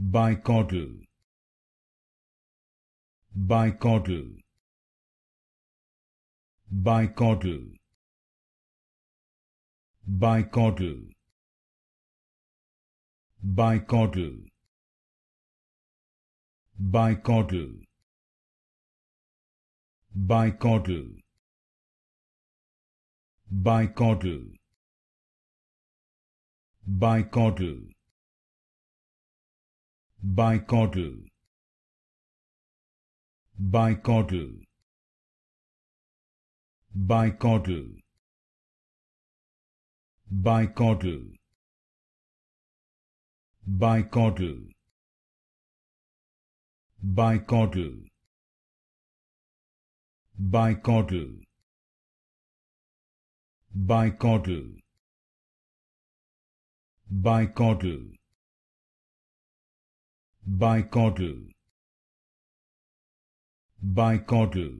bicaudal bicaudal bicaudal bicaudal bicaudal bicaudal bicaudal bicaudal bicaudal bicaudal bicaudal bicaudal bicaudal bicaudal bicaudal bicaudal bicaudal bicaudal bicaudal bicaudal